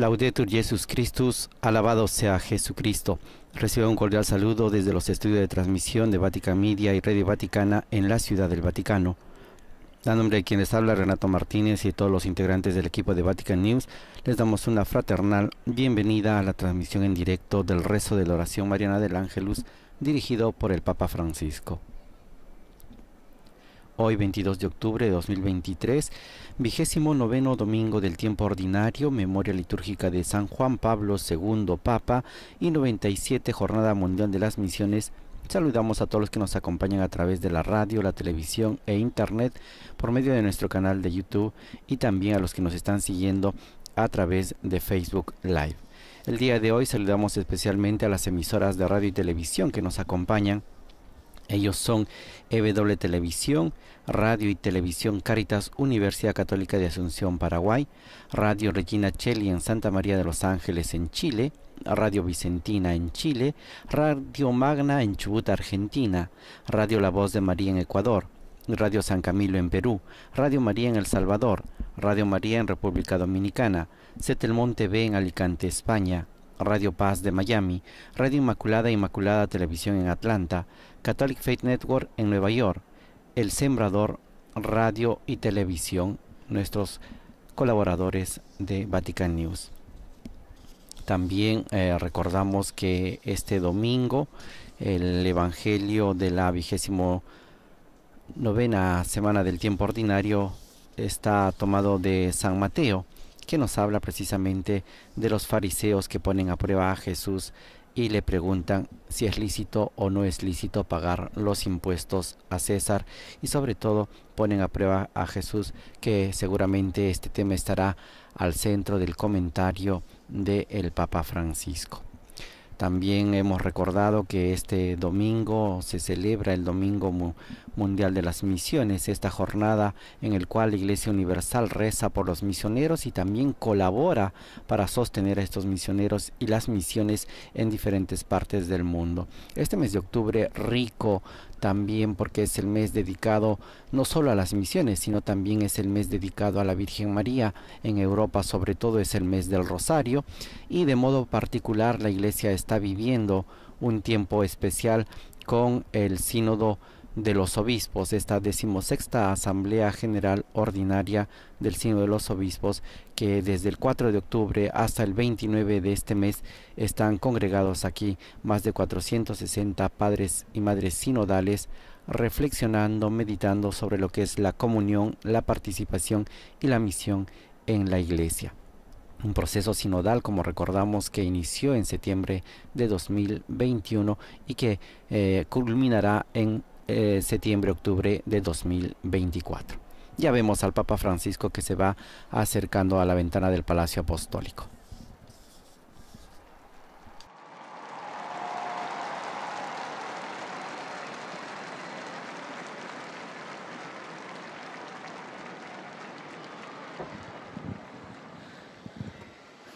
Laudetur Jesus Christus, alabado sea Jesucristo. Recibe un cordial saludo desde los estudios de transmisión de Vatican Media y Radio Vaticana en la Ciudad del Vaticano. A nombre de quienes habla Renato Martínez y todos los integrantes del equipo de Vatican News, les damos una fraternal bienvenida a la transmisión en directo del rezo de la oración mariana del Ángelus dirigido por el Papa Francisco. Hoy 22 de octubre de 2023, vigésimo noveno domingo del tiempo ordinario, memoria litúrgica de San Juan Pablo II Papa y 97 Jornada Mundial de las Misiones. Saludamos a todos los que nos acompañan a través de la radio, la televisión e internet por medio de nuestro canal de YouTube y también a los que nos están siguiendo a través de Facebook Live. El día de hoy saludamos especialmente a las emisoras de radio y televisión que nos acompañan ellos son EW Televisión, Radio y Televisión Caritas Universidad Católica de Asunción, Paraguay, Radio Regina Cheli en Santa María de los Ángeles, en Chile, Radio Vicentina en Chile, Radio Magna en Chubut, Argentina, Radio La Voz de María en Ecuador, Radio San Camilo en Perú, Radio María en El Salvador, Radio María en República Dominicana, Monte B en Alicante, España, Radio Paz de Miami, Radio Inmaculada e Inmaculada Televisión en Atlanta, Catholic Faith Network en Nueva York, El Sembrador Radio y Televisión, nuestros colaboradores de Vatican News. También eh, recordamos que este domingo el Evangelio de la vigésimo novena semana del tiempo ordinario está tomado de San Mateo que nos habla precisamente de los fariseos que ponen a prueba a Jesús y le preguntan si es lícito o no es lícito pagar los impuestos a César y sobre todo ponen a prueba a Jesús que seguramente este tema estará al centro del comentario del Papa Francisco. También hemos recordado que este domingo se celebra el Domingo Mundial de las Misiones, esta jornada en el cual la Iglesia Universal reza por los misioneros y también colabora para sostener a estos misioneros y las misiones en diferentes partes del mundo. Este mes de octubre rico también porque es el mes dedicado no solo a las misiones, sino también es el mes dedicado a la Virgen María. En Europa sobre todo es el mes del Rosario y de modo particular la Iglesia está viviendo un tiempo especial con el sínodo de los obispos, esta decimosexta Asamblea General Ordinaria del Sino de los Obispos, que desde el 4 de octubre hasta el 29 de este mes están congregados aquí más de 460 padres y madres sinodales, reflexionando, meditando sobre lo que es la comunión, la participación y la misión en la Iglesia un proceso sinodal, como recordamos, que inició en septiembre de 2021 y que eh, culminará en eh, septiembre-octubre de 2024. Ya vemos al Papa Francisco que se va acercando a la ventana del Palacio Apostólico.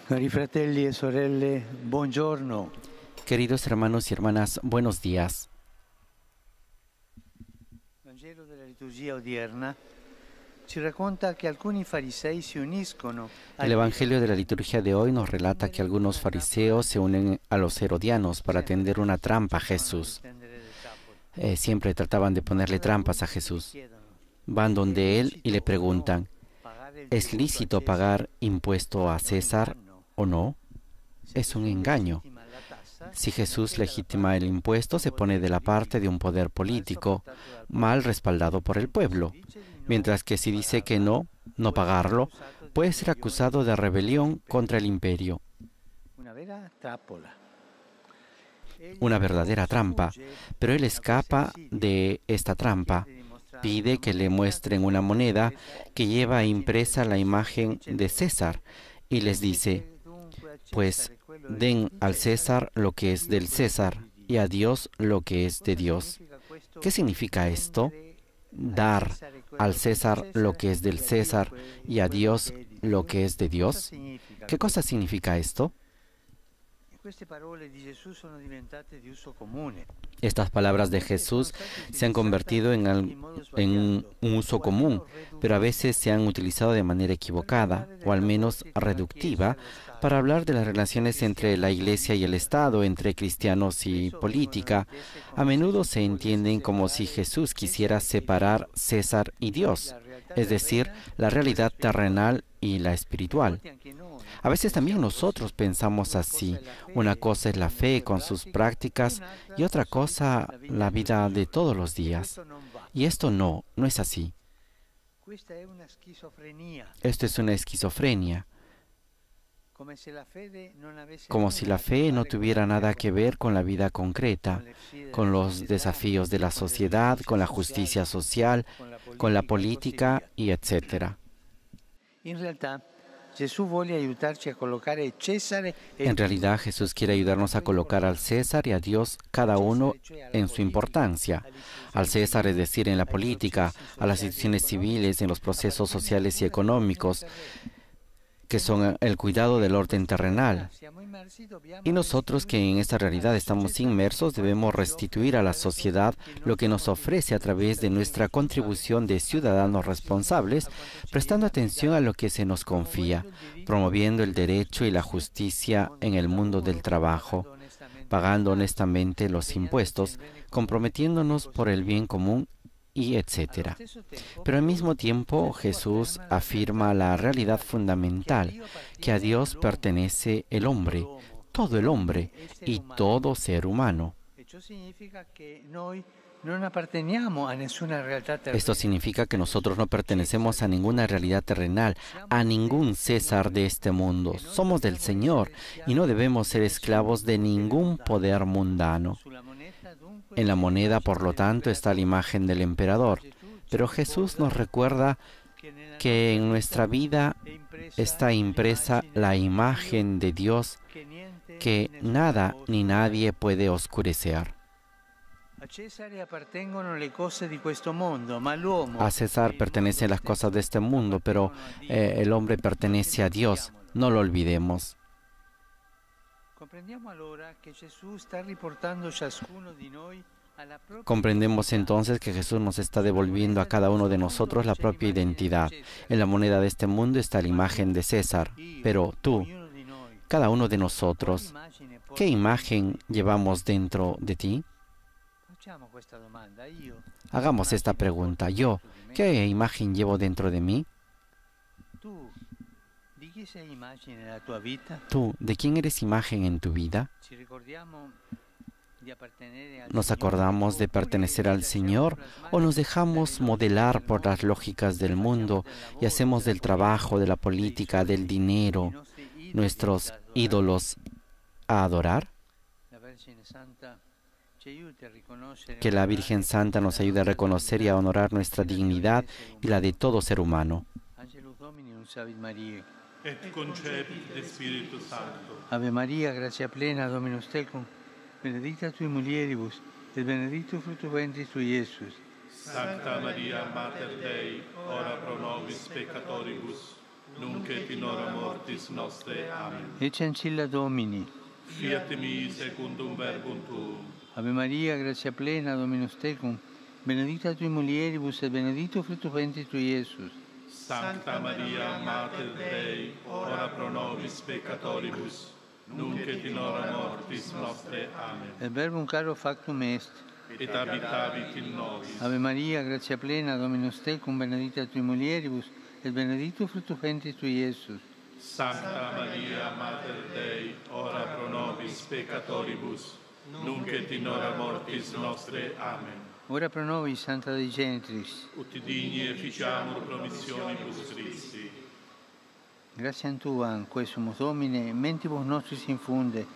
Cari fratelli e sorelle, buongiorno. Queridos hermanos y hermanas, buenos días. El Evangelio de la liturgia de hoy nos relata que algunos fariseos se unen a los herodianos para tender una trampa a Jesús. Eh, siempre trataban de ponerle trampas a Jesús. Van donde él y le preguntan, ¿es lícito pagar impuesto a César o no? Es un engaño. Si Jesús legitima el impuesto, se pone de la parte de un poder político, mal respaldado por el pueblo, mientras que si dice que no, no pagarlo, puede ser acusado de rebelión contra el imperio. Una verdadera trampa, pero él escapa de esta trampa. Pide que le muestren una moneda que lleva impresa la imagen de César y les dice, pues den al César lo que es del César y a Dios lo que es de Dios. ¿Qué significa esto? Dar al César lo que es del César y a Dios lo que es de Dios. ¿Qué cosa significa esto? Estas palabras de Jesús se han convertido en, un uso común, pero a veces se han utilizado de manera equivocada o al menos reductiva para hablar de las relaciones entre la Iglesia y el Estado, entre cristianos y política, a menudo se entienden como si Jesús quisiera separar César y Dios, es decir, la realidad terrenal y la espiritual. A veces también nosotros pensamos así. Una cosa es la fe con sus prácticas y otra cosa la vida de todos los días. Y esto no, no es así. Esto es una esquizofrenia como si la fe no tuviera nada que ver con la vida concreta, con los desafíos de la sociedad, con la justicia social, con la política y etc. En realidad Jesús quiere ayudarnos a colocar al César y a Dios cada uno en su importancia. Al César es decir, en la política, a las instituciones civiles, en los procesos sociales y económicos que son eh, el cuidado del orden terrenal. Y nosotros que en esta realidad estamos inmersos debemos restituir a la sociedad lo que nos ofrece a través de nuestra contribución de ciudadanos responsables, prestando atención a lo que se nos confía, promoviendo el derecho y la justicia en el mundo del trabajo, pagando honestamente los impuestos, comprometiéndonos por el bien común y etc. Pero al mismo tiempo Jesús afirma la realidad fundamental, que a Dios pertenece el hombre, todo el hombre y todo ser humano. Esto significa que nosotros no pertenecemos a ninguna realidad terrenal, a ningún César de este mundo. Somos del Señor y no debemos ser esclavos de ningún poder mundano. En la moneda, por lo tanto, está la imagen del emperador. Pero Jesús nos recuerda que en nuestra vida está impresa la imagen de Dios que nada ni nadie puede oscurecer. A César pertenecen las cosas de este mundo, pero eh, el hombre pertenece a Dios, no lo olvidemos. Comprendemos entonces que Jesús nos está devolviendo a cada uno de nosotros la propia identidad. En la moneda de este mundo está la imagen de César, pero tú, cada uno de nosotros, ¿qué imagen llevamos dentro de ti? Hagamos esta pregunta. Yo, ¿qué imagen llevo dentro de mí? Tú, ¿de quién eres imagen en tu vida? ¿Nos acordamos de pertenecer al Señor o nos dejamos modelar por las lógicas del mundo y hacemos del trabajo, de la política, del dinero, nuestros ídolos a adorar? Que la Virgen Santa nos ayude a reconocer y a honorar nuestra dignidad y la de todo ser humano. et concepit de Spiritu Sancto. Ave Maria, grazia plena, Dominus tecum, benedicta tui mulieribus, et benedictus fructus ventris tui, Iesus. Santa Maria, Mater Dei, ora pro nobis peccatoribus, nunc et in hora mortis nostre. Amen. Ecce ancilla Domini. Fiat mi secundum verbum tuum. Ave Maria, grazia plena, Dominus tecum, benedicta tui mulieribus, et benedictus fructus ventris tui, Iesus. Santa Maria, Mater Dei, ora pro nobis peccatoribus, nunc et in hora mortis nostre. Amen. verbo un caro factum est. Et habitavit in nobis. Ave Maria, grazia plena, Dominus tecum, benedicta tui mulieribus, et benedictus fructus ventris tui, Iesus. Santa Maria, Mater Dei, ora pro nobis peccatoribus, nunc et in hora mortis nostre. Amen ora pro nobis, Santa Dei Genitris. Ut digni efficiamur promissioni plus Christi. Grazie a Tua, in sumus Domine, mentibus nostris infunde,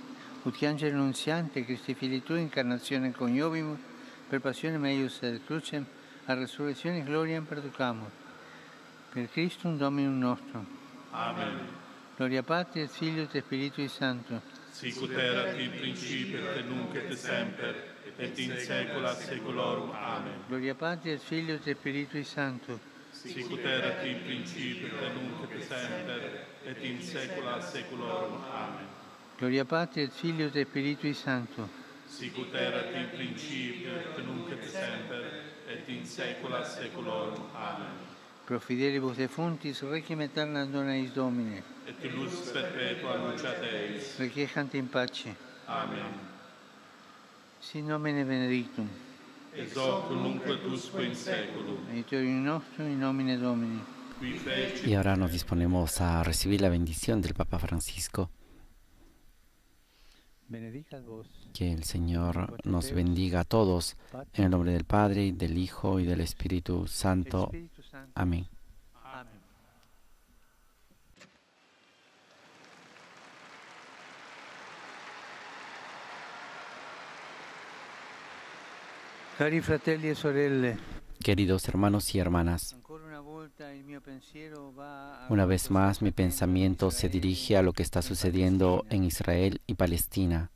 ut che angelo nunziante, Christi fili Tua, incarnazione coniovimus, per passione meius ad crucem, a resurrezione gloriam perducamur. Per Cristo un Domino nostro. Amen. Gloria Patri et Figlio e Spirito Santo. Sicut erat in principio et nunc et semper et in saecula saeculorum. Amen. Gloria Patri et Filio e Spiritui Sancto. Sicut erat in principio et nunc et semper et in saecula saeculorum. Amen. Gloria Patri et Filio e Spiritui Sancto. Sicut erat in principio et nunc et semper et in saecula saeculorum. Amen. Pro fidelibus defunctis requiem aeterna dona eis Domine. Et lux perpetua luceat eis. Requiescant in pace. Amen. Sin nomine benedictum. Y ahora nos disponemos a recibir la bendición del Papa Francisco. Que el Señor nos bendiga a todos, en el nombre del Padre, del Hijo y del Espíritu Santo. Amén. E Queridos hermanos y hermanas, una vez más mi pensamiento se dirige a lo que está sucediendo en Israel y Palestina.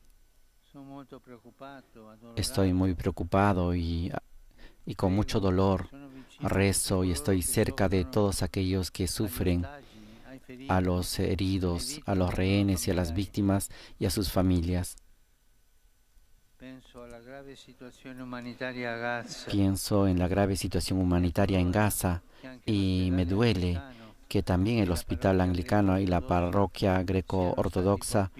Estoy muy preocupado y, con mucho dolor. Rezo y estoy cerca de todos aquellos que sufren, a los heridos, a los rehenes y a las víctimas y a sus familias. Pienso en la grave situación humanitaria en Gaza y me duele que también el hospital anglicano y la parroquia greco-ortodoxa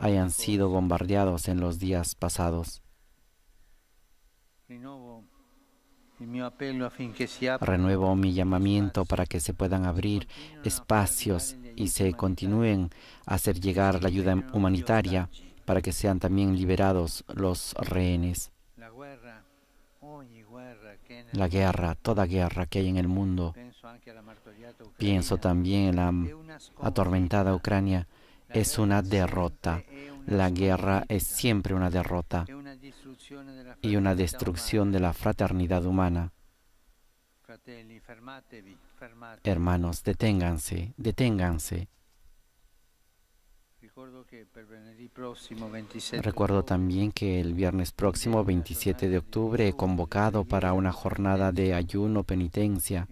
hayan sido bombardeados en los días pasados. Renuevo mi llamamiento para que se puedan abrir espacios y se continúen a hacer llegar la ayuda humanitaria para que sean también liberados los rehenes. La guerra, toda guerra que hay en el mundo. Pienso también en la atormentada Ucrania. Es una derrota. La guerra es siempre una derrota y una destrucción de la fraternidad humana. Hermanos, deténganse, deténganse. Recuerdo también que el viernes próximo, 27 de octubre, he convocado para una jornada de ayuno penitencia.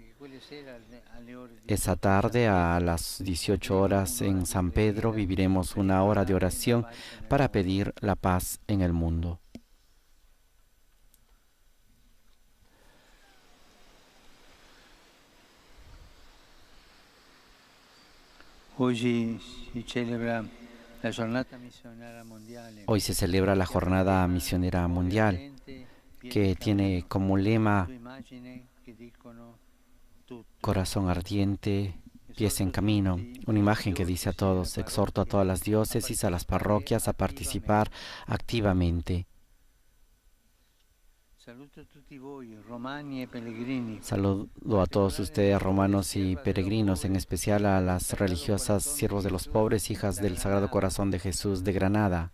Esa tarde a las 18 horas en San Pedro viviremos una hora de oración para pedir la paz en el mundo. Hoy se celebra Hoy se celebra la Jornada Misionera Mundial, que tiene como lema corazón ardiente, pies en camino, una imagen que dice a todos, exhorto a todas las diócesis, a las parroquias a participar activamente Saludo a todos ustedes, romanos y peregrinos, en especial a las religiosas siervos de los pobres, hijas del Sagrado Corazón de Jesús de Granada,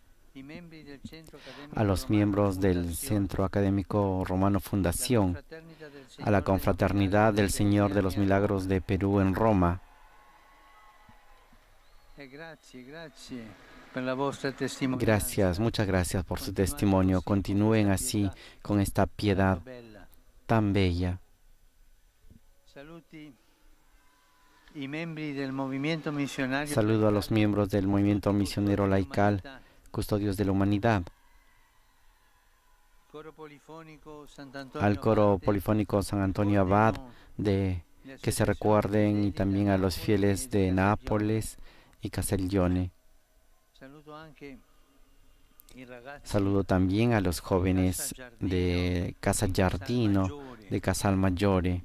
a los miembros del Centro Académico Romano Fundación, a la confraternidad del Señor de los Milagros de Perú en Roma. Eh, Gracias, muchas gracias por su testimonio. Continúen así con esta piedad tan bella. Saludo a los miembros del movimiento misionero laical, custodios de la humanidad. Al coro polifónico San Antonio Abad, de, que se recuerden, y también a los fieles de Nápoles y Castellone. Saludo también a los jóvenes de Casa Giardino, de Casal Maggiore,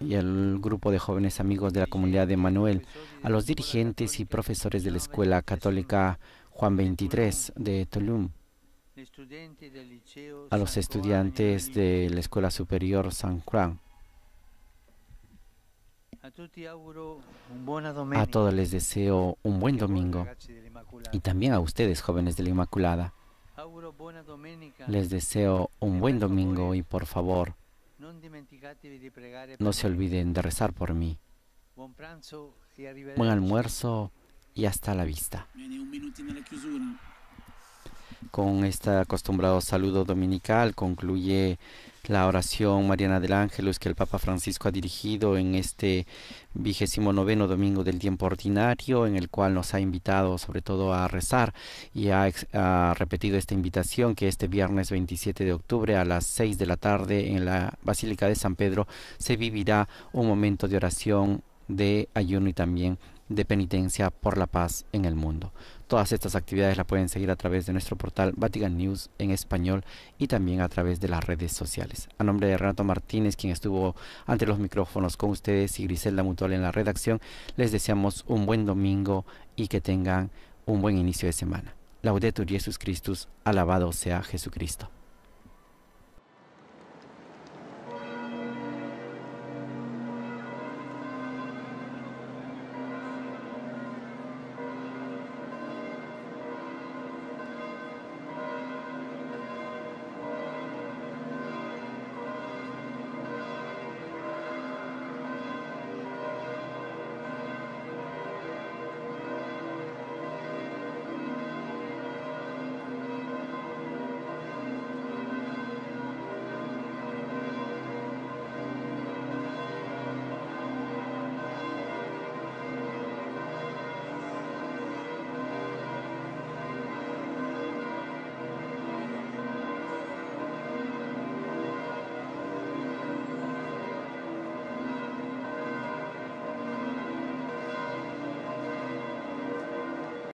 y al grupo de jóvenes amigos de la comunidad de Manuel, a los dirigentes y profesores de la Escuela Católica Juan 23 de Tulum, a los estudiantes de la Escuela Superior San Juan, a todos les deseo un buen domingo y también a ustedes, jóvenes de la Inmaculada. Les deseo un buen domingo y por favor, no se olviden de rezar por mí. Buen almuerzo y hasta la vista. Con este acostumbrado saludo dominical concluye la oración Mariana del Ángelus que el Papa Francisco ha dirigido en este vigésimo noveno domingo del tiempo ordinario, en el cual nos ha invitado sobre todo a rezar y ha, repetido esta invitación que este viernes 27 de octubre a las 6 de la tarde en la Basílica de San Pedro se vivirá un momento de oración, de ayuno y también de penitencia por la paz en el mundo. Todas estas actividades las pueden seguir a través de nuestro portal Vatican News en español y también a través de las redes sociales. A nombre de Renato Martínez, quien estuvo ante los micrófonos con ustedes, y Griselda Mutual en la redacción, les deseamos un buen domingo y que tengan un buen inicio de semana. Laudetur Jesus Christus, alabado sea Jesucristo.